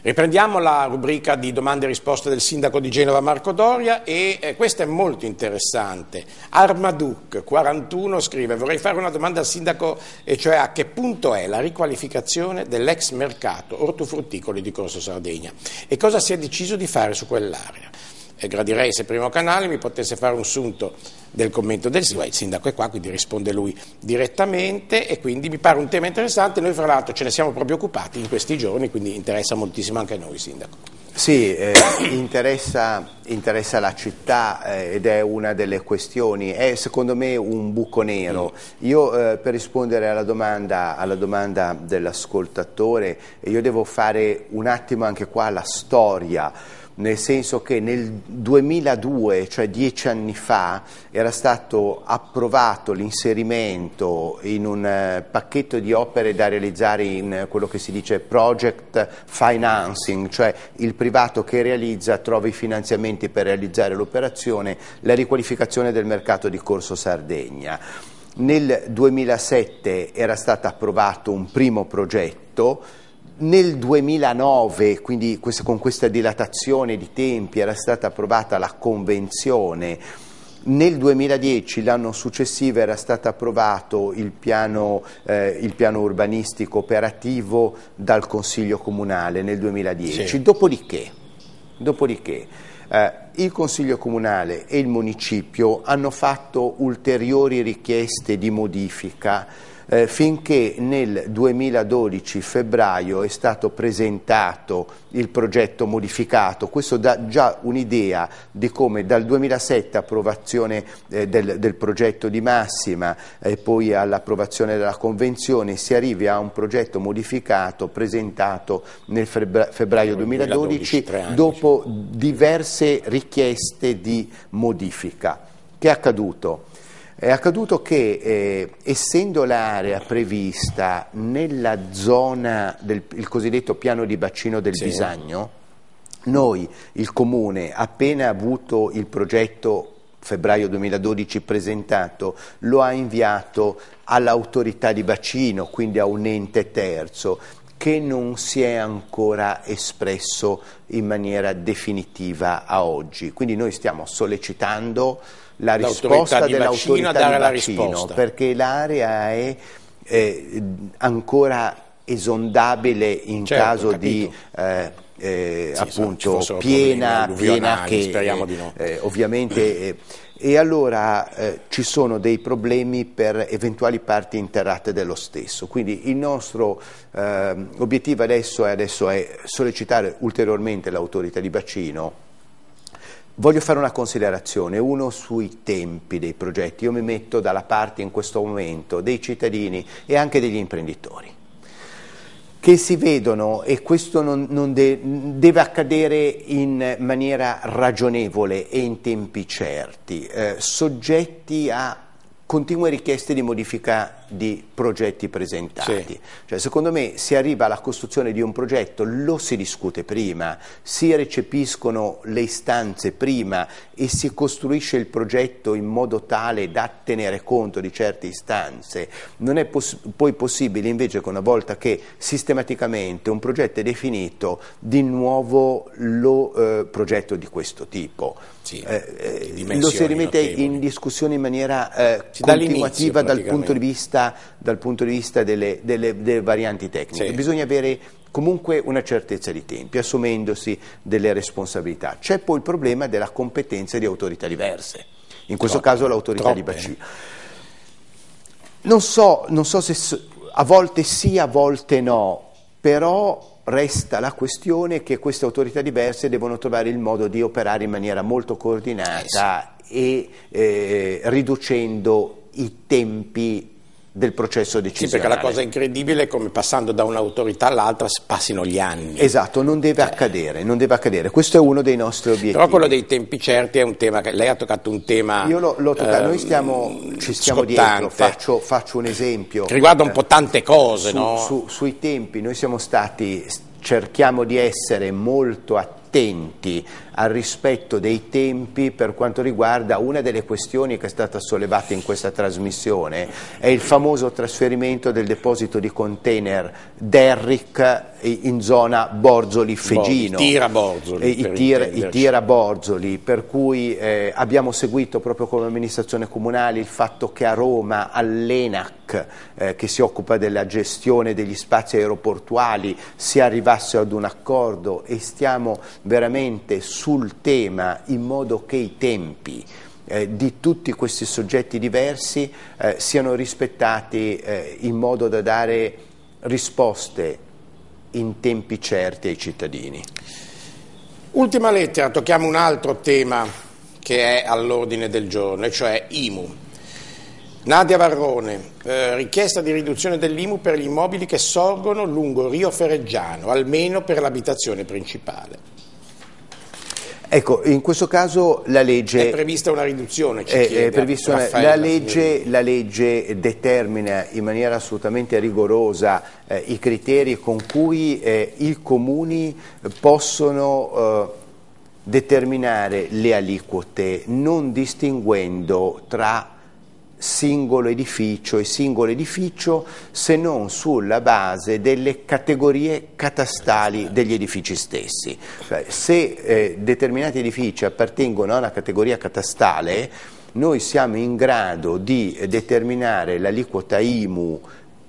Riprendiamo la rubrica di domande e risposte del sindaco di Genova Marco Doria e eh, questa è molto interessante. Armaduc41 scrive vorrei fare una domanda al sindaco e eh, cioè a che punto è la riqualificazione dell'ex mercato ortofrutticoli di Corso Sardegna e cosa si è deciso di fare su quell'area e gradirei se Primo Canale mi potesse fare un sunto del commento del sindaco, il sindaco è qua, quindi risponde lui direttamente e quindi mi pare un tema interessante, noi fra l'altro ce ne siamo proprio occupati in questi giorni, quindi interessa moltissimo anche a noi sindaco. Sì, eh, interessa, interessa, la città eh, ed è una delle questioni, è secondo me un buco nero. Io eh, per rispondere alla domanda, alla domanda dell'ascoltatore, io devo fare un attimo anche qua la storia nel senso che nel 2002, cioè dieci anni fa, era stato approvato l'inserimento in un eh, pacchetto di opere da realizzare in eh, quello che si dice project financing, cioè il privato che realizza trova i finanziamenti per realizzare l'operazione, la riqualificazione del mercato di Corso Sardegna. Nel 2007 era stato approvato un primo progetto nel 2009, quindi questa, con questa dilatazione di tempi, era stata approvata la convenzione. Nel 2010, l'anno successivo, era stato approvato il piano, eh, il piano urbanistico operativo dal Consiglio Comunale nel 2010. Sì. Dopodiché, dopodiché eh, il Consiglio Comunale e il Municipio hanno fatto ulteriori richieste di modifica eh, finché nel 2012 febbraio è stato presentato il progetto modificato. Questo dà già un'idea di come dal 2007 approvazione eh, del, del, progetto di massima e poi all'approvazione della Convenzione si arrivi a un progetto modificato presentato nel febbra febbraio 2012, 2012 dopo diverse richieste di modifica. Che è accaduto? È accaduto che, eh, essendo l'area prevista nella zona del cosiddetto piano di bacino del sì. Bisagno, noi, il Comune, appena avuto il progetto febbraio 2012 presentato, lo ha inviato all'autorità di bacino, quindi a un ente terzo, che non si è ancora espresso in maniera definitiva a oggi. Quindi noi stiamo sollecitando la risposta dell'autorità di vaccino, risposta. perché l'area è, è ancora esondabile in certo, caso di... Eh, eh, sì, appunto piena, piena che eh, no. eh, ovviamente eh, e allora eh, ci sono dei problemi per eventuali parti interrate dello stesso. Quindi il nostro eh, obiettivo adesso è, adesso è sollecitare ulteriormente l'autorità di bacino Voglio fare una considerazione, uno sui tempi dei progetti. Io mi metto dalla parte in questo momento dei cittadini e anche degli imprenditori che si vedono, e questo non, non de, deve accadere in maniera ragionevole e in tempi certi, eh, soggetti a continue richieste di modifica di progetti presentati. Sì. Cioè, secondo me si arriva alla costruzione di un progetto, lo si discute prima, si recepiscono le istanze prima e si costruisce il progetto in modo tale da tenere conto di certe istanze. Non è poss poi possibile invece che una volta che sistematicamente un progetto è definito, di nuovo lo eh, progetto di questo tipo. Sì, eh, eh, lo si rimette notevoli. in discussione in maniera eh, continuativa dal punto di vista, punto di vista delle, delle, delle, varianti tecniche. Sì. Bisogna avere comunque una certezza di tempi, assumendosi delle responsabilità. C'è poi il problema della competenza di autorità diverse, in questo Troppe. caso l'autorità Troppe. di Bacino. Non so, non so se a volte sì, a volte no, però resta la questione che queste autorità diverse devono trovare il modo di operare in maniera molto coordinata eh e eh, riducendo i tempi del processo decisionale. Sì, perché la cosa incredibile è come passando da un'autorità all'altra passino gli anni. Esatto, non deve, cioè. accadere, non deve accadere, Questo è uno dei nostri obiettivi. Però quello dei tempi certi è un tema che lei ha toccato un tema Io l'ho, l'ho toccato, ehm, noi stiamo, ehm, ci stiamo scottante. dietro, faccio, faccio, un esempio. Che riguarda un po' tante cose, su, no? su, sui tempi, noi siamo stati cerchiamo di essere molto attenti al rispetto dei tempi per quanto riguarda una delle questioni che è stata sollevata in questa trasmissione, è il famoso trasferimento del deposito di container Derrick in zona Borzoli-Fegino. Tira Borzoli. Eh, I tira, i tira Borzoli, per cui eh, abbiamo seguito proprio come amministrazione comunale il fatto che a Roma, all'ENAC, eh, che si occupa della gestione degli spazi aeroportuali si arrivasse ad un accordo e stiamo veramente sul tema in modo che i tempi eh, di tutti questi soggetti diversi eh, siano rispettati eh, in modo da dare risposte in tempi certi ai cittadini. Ultima lettera, tocchiamo un altro tema che è all'ordine del giorno, e cioè IMU. Nadia Varrone, eh, richiesta di riduzione dell'IMU per gli immobili che sorgono lungo Rio Fereggiano, almeno per l'abitazione principale. Ecco, in questo caso la legge... È prevista una riduzione, ci è, chiede, è una, la, legge, la, legge, determina in maniera assolutamente rigorosa eh, i criteri con cui eh, i comuni possono eh, determinare le aliquote non distinguendo tra singolo edificio e singolo edificio se non sulla base delle categorie catastali degli edifici stessi. Cioè, se eh, determinati edifici appartengono alla categoria catastale, noi siamo in grado di determinare l'aliquota IMU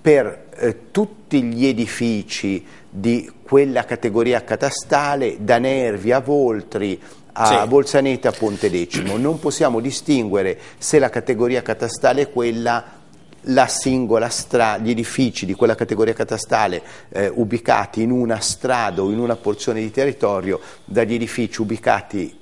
per eh, tutti gli edifici di quella categoria catastale, da Nervi a Voltri, a sì. Bolsaneta a Ponte Decimo. Non possiamo distinguere se la categoria catastale è quella la singola strada, gli edifici di quella categoria catastale eh, ubicati in una strada o in una porzione di territorio dagli edifici ubicati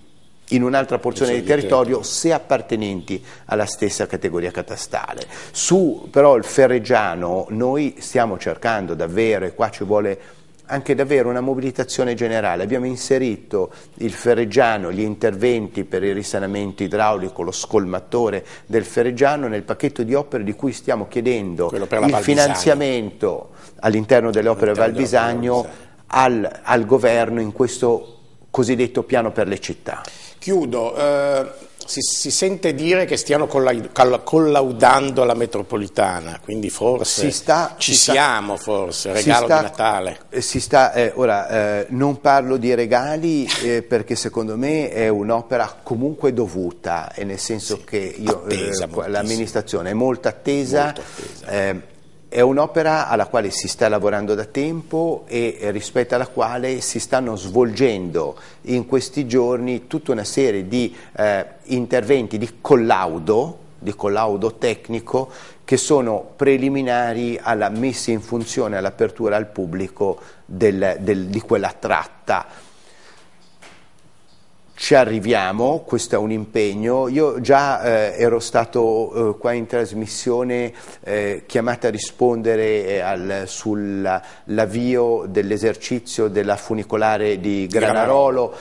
in un'altra porzione di territorio certo. se appartenenti alla stessa categoria catastale. Su però il ferreggiano noi stiamo cercando davvero, e qua ci vuole anche davvero una mobilitazione generale. Abbiamo inserito il Ferreggiano, gli interventi per il risanamento idraulico, lo scolmatore del Ferreggiano nel pacchetto di opere di cui stiamo chiedendo il finanziamento all'interno delle opere all Valbisagno al, al, governo in questo cosiddetto piano per le città. Chiudo. Eh si, si, sente dire che stiano collaudando la metropolitana, quindi forse si sta, ci si siamo, sta, forse, regalo sta, di Natale. Eh, sta, eh, ora, eh, non parlo di regali eh, perché secondo me è un'opera comunque dovuta, nel senso sì, che io, eh, l'amministrazione è molto attesa, molto attesa. Eh, è un'opera alla quale si sta lavorando da tempo e rispetto alla quale si stanno svolgendo in questi giorni tutta una serie di eh, interventi di collaudo, di collaudo tecnico che sono preliminari alla messa in funzione, all'apertura al pubblico del, del, di quella tratta ci arriviamo, questo è un impegno. Io già eh, ero stato eh, qua in trasmissione eh, chiamato a rispondere eh, al, sull'avvio dell'esercizio della funicolare di Granarolo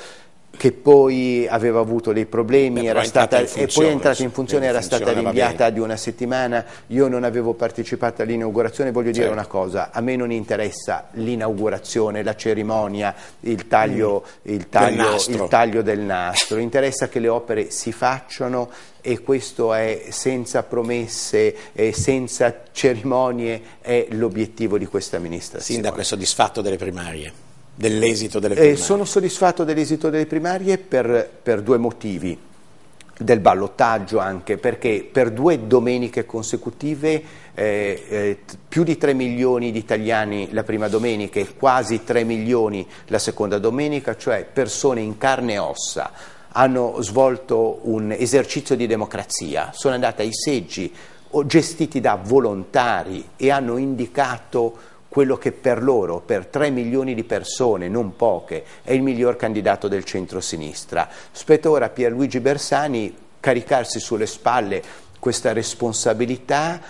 che poi aveva avuto dei problemi stata, funzione, e poi è entrata in funzione, era funzione, stata rinviata di una settimana, io non avevo partecipato all'inaugurazione, voglio certo. dire una cosa, a me non interessa l'inaugurazione, la cerimonia, il taglio, mm. il, taglio, del il taglio del nastro, interessa che le opere si facciano e questo è senza promesse, senza cerimonie, è l'obiettivo di questa amministrazione. Sindaco è soddisfatto delle primarie? dell'esito delle primarie? Eh, sono soddisfatto dell'esito delle primarie per, per due motivi, del ballottaggio anche, perché per due domeniche consecutive eh, eh, più di 3 milioni di italiani la prima domenica e quasi 3 milioni la seconda domenica, cioè persone in carne e ossa, hanno svolto un esercizio di democrazia, sono andate ai seggi gestiti da volontari e hanno indicato quello che per loro, per 3 milioni di persone, non poche, è il miglior candidato del centro-sinistra. Spetta ora a Pierluigi Bersani caricarsi sulle spalle questa responsabilità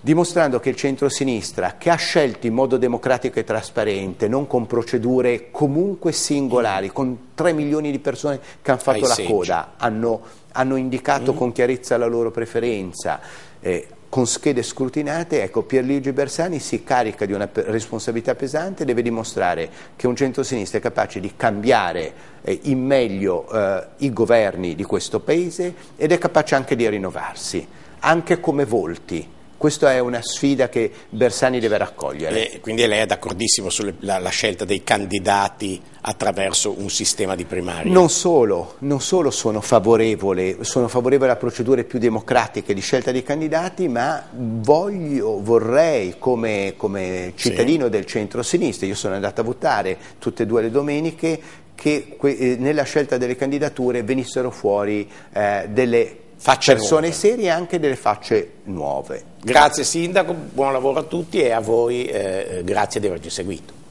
dimostrando che il centro-sinistra, che ha scelto in modo democratico e trasparente, non con procedure comunque singolari, con 3 milioni di persone che hanno fatto Ai la seggi. coda, hanno, hanno indicato mm. con chiarezza la loro preferenza, eh, con schede scrutinate, ecco Pierluigi Bersani si carica di una responsabilità pesante, deve dimostrare che un centrosinistra è capace di cambiare eh, in meglio eh, i governi di questo Paese ed è capace anche di rinnovarsi, anche come volti. Questa è una sfida che Bersani deve raccogliere. E eh, quindi lei è d'accordissimo sulla scelta dei candidati attraverso un sistema di primarie? Non solo, non solo sono favorevole, sono favorevole a procedure più democratiche di scelta dei candidati, ma voglio, vorrei come, come cittadino sì. del centro-sinistra, io sono andato a votare tutte e due le domeniche, che eh, nella scelta delle candidature venissero fuori eh, delle facce persone nuove. serie e anche delle facce nuove. Grazie Sindaco, buon lavoro a tutti e a voi eh, eh grazie di averci seguito.